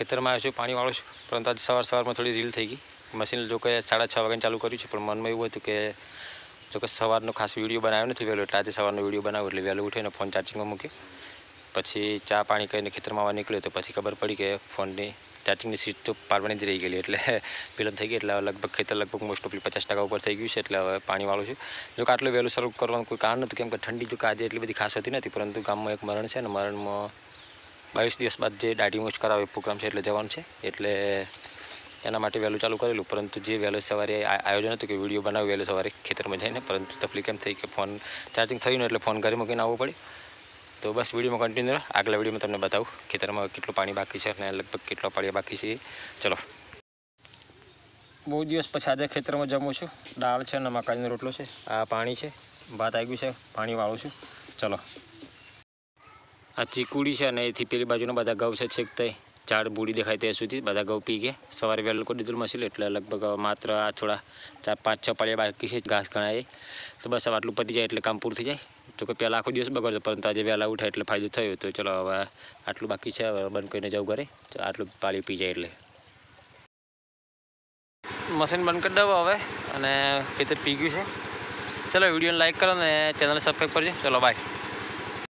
ખેતરમાં આવ્યો છું પાણી વાળું છું પરંતુ આજે સવાર સવારમાં થોડી રીલ થઈ ગઈ મશીન જો સાડા છ વાગ્યાને ચાલુ કર્યું છે પણ મનમાં એવું હતું કે જો કે સવારનો ખાસ વિડીયો બનાવ્યો નથી વહેલો એટલે આજે સવારનો વિડીયો બનાવ્યો એટલે વહેલો ઉઠીને ફોન ચાર્જિંગમાં મૂક્યો પછી ચા પાણી કરીને ખેતરમાં આવવા નીકળ્યો તો પછી ખબર પડી કે ફોનની ચાર્જિંગની સીટ તો પાડવાની જ રહી ગયેલી એટલે પેલું થઈ ગઈ એટલે લગભગ ખેતર લગભગ મોસ્ટ ઓફલી પચાસ ટકા ઉપર થઈ ગયું છે એટલે હવે પાણી વાળું છું જોકે આટલું વહેલું શરૂ કરવાનું કોઈ કારણ નહોતું કેમ કે ઠંડી જો કે આજે એટલી બધી ખાસ હતી નથી પરંતુ ગામમાં એક મરણ છે અને મરણમાં બાવીસ દિવસ બાદ જે દાઢી મૂછ કરાવે પ્રોગ્રામ છે એટલે જવાનું છે એટલે એના માટે વહેલું ચાલુ કરેલું પરંતુ જે વહેલું સવારે આયોજન હતું કે વિડીયો બનાવ્યો વહેલું સવારે ખેતરમાં જઈને પરંતુ તકલીફ એમ થઈ કે ફોન ચાર્જિંગ થયું ને એટલે ફોન ઘરે મૂકીને આવવો પડે તો બસ વિડીયોમાં કન્ટિન્યુ આગલા વિડીયોમાં તમને બતાવું ખેતરમાં કેટલું પાણી બાકી છે અને લગભગ કેટલા પાણી બાકી છે ચલો બહુ દિવસ પછી આજે ખેતરમાં જમું છું દાળ છે અને મકાઈનો રોટલો છે આ પાણી છે ભાત આવી ગયું છે પાણી વાળું છું ચલો આ ચીકુડી છે અને એથી પેલી બાજુના બધા ઘઉં છે છેક તઈ ઝાડ બૂડી દેખાય ત્યાં સુધી બધા ઘઉં પી ગયા સવારે વહેલું લોકો દીધું મસી એટલે લગભગ માત્ર આ થોડા ચાર પાંચ છ પાળિયા બાકી છે ઘાસ ઘણા એ તો બસ હવે આટલું પતી જાય એટલે કામ પૂરું થઈ જાય તો કે પહેલાં આખો દિવસ બગડતો પરંતુ આજે વહેલા ઉઠાય એટલે ફાયદો થયો તો ચલો હવે આટલું બાકી છે હવે બંધ કરીને જવું ઘરે તો આટલું પાળી પી જાય એટલે મશીન બંધ કરી દઉં હવે અને ખેતર પી ગયું છે ચલો વિડીયોને લાઇક કરો અને ચેનલને સબસ્ક્રાઈબ કરજો ચલો બાય